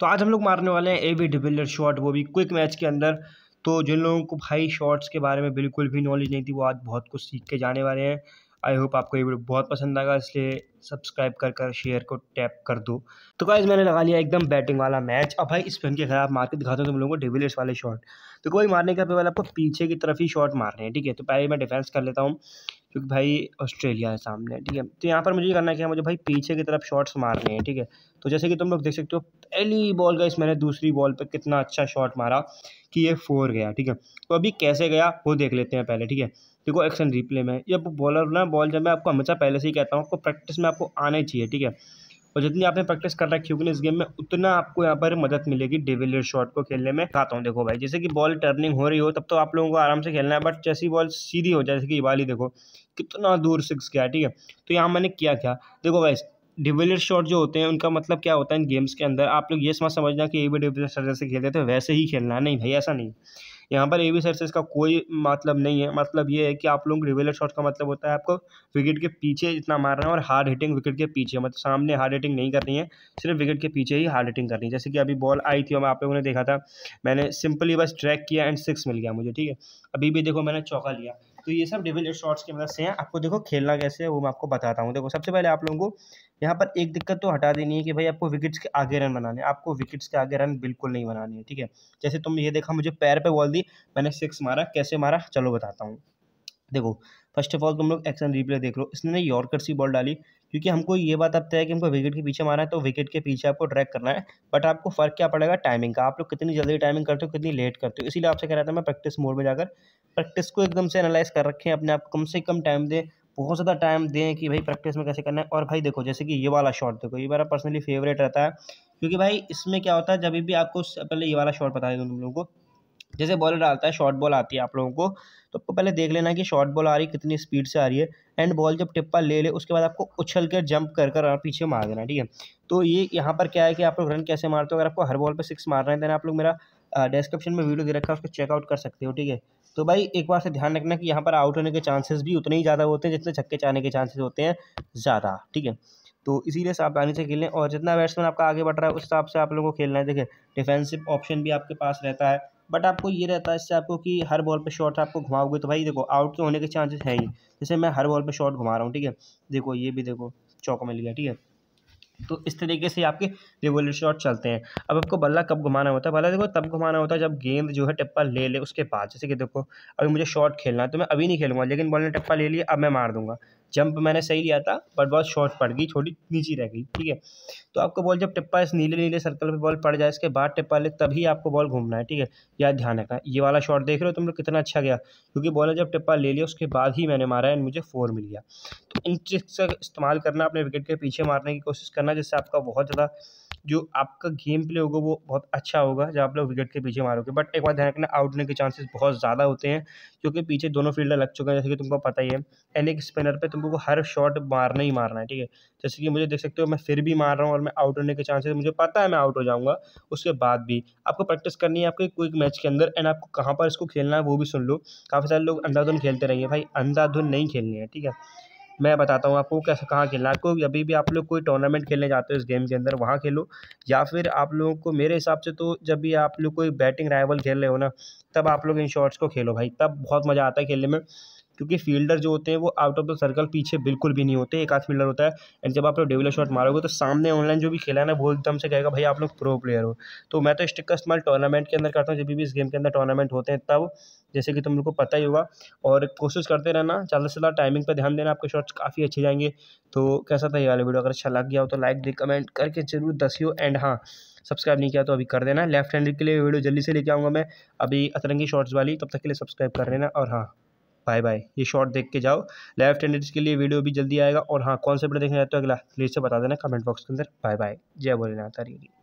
तो आज हम लोग मारने वाले हैं ए बी डिविलियर शॉट वो भी क्विक मैच के अंदर तो जिन लोगों को भाई शॉट्स के बारे में बिल्कुल भी नॉलेज नहीं थी वो आज बहुत कुछ सीख के जाने वाले हैं आई होप आपको ये वीडियो बहुत पसंद आएगा इसलिए सब्सक्राइब कर कर शेयर को टैप कर दो तो गाइज मैंने लगा लिया एकदम बैटिंग वाला मैच अब भाई स्पिन के खिलाफ मार के दिखाता हूँ तुम लोगों को डिविलियर्स वाले शॉट तो कोई मारने का पेवल आपको पीछे की तरफ ही शॉट रहे हैं ठीक है तो पहले मैं डिफेंस कर लेता हूँ क्योंकि भाई ऑस्ट्रेलिया है सामने ठीक है तो यहाँ पर मुझे करना क्या मुझे भाई पीछे की तरफ शॉट्स मारने हैं ठीक है तो जैसे कि तुम लोग देख सकते हो पहली बॉल का इस मैंने दूसरी बॉल पर कितना अच्छा शॉट मारा कि ये फोर गया ठीक है तो अभी कैसे गया वो देख लेते हैं पहले ठीक है देखो एक्शन रिप्ले में ये बॉलर ना बॉल जब मैं आपको हमेशा पहले से ही कहता हूँ आपको प्रैक्टिस में आपको आना चाहिए ठीक है और जितनी आपने प्रैक्टिस कर रखी होगी इस गेम में उतना आपको यहाँ पर मदद मिलेगी डेविलियर शॉट को खेलने में खाता हूँ देखो भाई जैसे कि बॉल टर्निंग हो रही हो तब तो आप लोगों को आराम से खेलना है बट जैसी बॉल सीधी हो जैसे कि वाली देखो कितना दूर सिक्स गया ठीक है तो यहाँ मैंने किया क्या देखो भाई डिविलियर शॉट जो होते हैं उनका मतलब क्या होता है इन गेम्स के अंदर आप लोग ये समझ समझना कि ये भी डिविलियर शॉट जैसे खेलते थे वैसे ही खेलना है नहीं भाई ऐसा नहीं यहाँ पर ए बी सर्सेस का कोई मतलब नहीं है मतलब ये है कि आप लोग रिवेलर शॉट का मतलब होता है आपको विकेट के पीछे इतना मारना है और हार्ड हिटिंग विकेट के पीछे मतलब सामने हार्ड हिटिंग नहीं करनी है सिर्फ विकेट के पीछे ही हार्ड हिटिंग करनी है जैसे कि अभी बॉल आई थी और मैं आप लोगों ने देखा था मैंने सिंपली बस ट्रैक किया एंड सिक्स मिल गया मुझे ठीक है अभी भी देखो मैंने चौका लिया तो ये सब डेविल शॉर्ट्स की मदद मतलब से है आपको देखो खेलना कैसे है वो मैं आपको बताता हूँ देखो सबसे पहले आप लोगों को यहाँ पर एक दिक्कत तो हटा देनी है कि भाई आपको विकेट्स के आगे रन बनाने आपको विकेट्स के आगे रन बिल्कुल नहीं बनाने हैं ठीक है जैसे तुम ये देखा मुझे पैर पर बॉल दी मैंने सिक्स मारा कैसे मारा चलो बताता हूँ देखो फर्स्ट ऑफ ऑल तुम लोग एक्शन रिप्ले देख लो इसने यॉर्कर सी बॉल डाली क्योंकि हमको ये बात अब तय है कि हमको विकेट के पीछे मारना है तो विकेट के पीछे आपको ट्रैक करना है बट आपको फ़र्क क्या पड़ेगा टाइमिंग का आप लोग कितनी जल्दी टाइमिंग करते हो कितनी लेट करते हो इसीलिए आपसे कह रहा था मैं प्रैक्टिस मोड में जाकर प्रैक्टिस को एकदम से एनालाइज कर रखें अपने आप कम से कम टाइम दें बहुत ज़्यादा टाइम दें कि भाई प्रैक्टिस में कैसे करना है और भाई देखो जैसे कि ये वाला शॉट देखो ये मेरा पर्सनली फेवरेट रहता है क्योंकि भाई इसमें क्या होता है जब भी आपको पहले ये वाला शॉट बता दें तुम लोगों को जैसे बॉलर डालता है शॉर्ट बॉल आती है आप लोगों को तो आपको पहले देख लेना कि शॉर्ट बॉल आ रही है कितनी स्पीड से आ रही है एंड बॉल जब टिप्पा ले ले उसके बाद आपको उछल कर जंप कर कर और पीछे मार देना ठीक है तो ये यहाँ पर क्या है कि आप लोग रन कैसे मारते हो अगर आपको हर बॉल पर सिक्स मारना है देना आप लोग मेरा डिस्क्रिप्शन में वीडियो दे रखा है उसको चेकआउट कर सकते हो ठीक है तो भाई एक बार से ध्यान रखना कि यहाँ पर आउट होने के चांसेस भी उतने ही ज़्यादा होते हैं जितने छक्के चाने के चांसेस होते हैं ज़्यादा ठीक है तो इसीलिए सावधानी से खेलें और जितना बैट्समैन आपका आगे बढ़ रहा है उस हिसाब से आप लोगों को खेलना है देखें डिफेंसिव ऑप्शन भी आपके पास रहता है बट आपको ये रहता है इससे आपको कि हर बॉल पे शॉट आपको घुमाओगे तो भाई देखो आउट तो होने के चांसेस हैं ही जैसे मैं हर बॉल पे शॉट घुमा रहा हूँ ठीक है देखो ये भी देखो चौक मिल गया ठीक है तो इस तरीके से आपके रिवोल्यूट शॉट चलते हैं अब आपको बल्ला कब घुमाना होता है बल्ला देखो तब घुमाना होता है जब गेंद जो है टप्पा ले ले उसके बाद जैसे कि देखो अभी मुझे शॉट खेलना है तो मैं अभी नहीं खेलूंगा लेकिन बॉल ने टप्पा ले लिया अब मैं मार दूंगा जंप मैंने सही लिया था बट बॉल शॉर्ट पड़ गई छोटी नीचे रह गई ठीक है तो आपको बॉल जब टिप्पा इस नीले नीले सर्कल पे बॉल पड़ जाए इसके बाद टिप्पा ले तभी आपको बॉल घूमना है ठीक है याद ध्यान रखना ये वाला शॉट देख रहे हो तुम लोग कितना अच्छा गया क्योंकि बॉल जब टिप्पा ले लिया उसके बाद ही मैंने मारा एंड मुझे फोर मिल गया तो इन ट्रिक्स का इस्तेमाल करना अपने विकेट के पीछे मारने की कोशिश करना जिससे आपका बहुत ज़्यादा जो आपका गेम प्ले होगा वो बहुत अच्छा होगा जब आप लोग विकेट के पीछे मारोगे बट एक बार ध्यान रखना आउट होने के चांसेस बहुत ज़्यादा होते हैं क्योंकि पीछे दोनों फील्डर लग चुके हैं जैसे कि तुमको पता ही है एंड एक स्पिनर पर तुमको हर शॉट मारना ही मारना है ठीक है जैसे कि मुझे देख सकते हो मैं फिर भी मार रहा हूँ और मैं आउट होने के चांसेस मुझे पता है मैं आउट हो जाऊँगा उसके बाद भी आपको प्रैक्टिस करनी है आपके क्विक मैच के अंदर एंड आपको कहाँ पर इसको खेलना है वो भी सुन लो काफ़ी सारे लोग अंधाधुन खेलते रहेंगे भाई अंधाधुन नहीं खेलनी है ठीक है मैं बताता हूँ आपको कैसे कहाँ खेलना है आपको अभी भी आप लोग कोई टूर्नामेंट खेलने जाते हो इस गेम के अंदर वहाँ खेलो या फिर आप लोगों को मेरे हिसाब से तो जब भी आप लोग कोई बैटिंग राइवल खेल रहे हो ना तब आप लोग इन शॉट्स को खेलो भाई तब बहुत मज़ा आता है खेलने में क्योंकि फील्डर जो होते हैं वो आउट ऑफ द सर्कल पीछे बिल्कुल भी नहीं होते एक आध फील्डर होता है एंड जब आप लोग डेवलर शॉट मारोगे तो सामने ऑनलाइन जो भी खेला है ना वो एकदम से कहेगा भाई आप लोग प्रो प्लेयर हो तो मैं तो स्टिक का इस्तेमाल टूर्नामेंट के अंदर करता हूँ जब भी इस गेम के अंदर टूर्नामेंट होते हैं तब जैसे कि तुम लोग को पता ही होगा और कोशिश करते रहना ज़्यादा से ज़्यादा टाइमिंग पर ध्यान देना आपके शॉट्स काफ़ी अच्छे जाएंगे तो कैसा था ये वाला वीडियो अगर अच्छा लग गया हो तो लाइक दे कमेंट करके जरूर दसियो एंड हाँ सब्सक्राइब नहीं किया तो अभी कर देना लेफ्ट हैंड के लिए वीडियो जल्दी से लेके आऊँगा मैं अभी अतरंगी शॉर्ट्स वाली तब तक के लिए सब्सक्राइब कर लेना और हाँ बाय बाय ये शॉर्ट देख के जाओ लेफ्ट हैंडेड के लिए वीडियो भी जल्दी आएगा और हाँ कौन से बड़े देखने जाते हो अगला प्लीज़ से बता देना कमेंट बॉक्स के अंदर बाय बाय जय भोलेनाथ हरी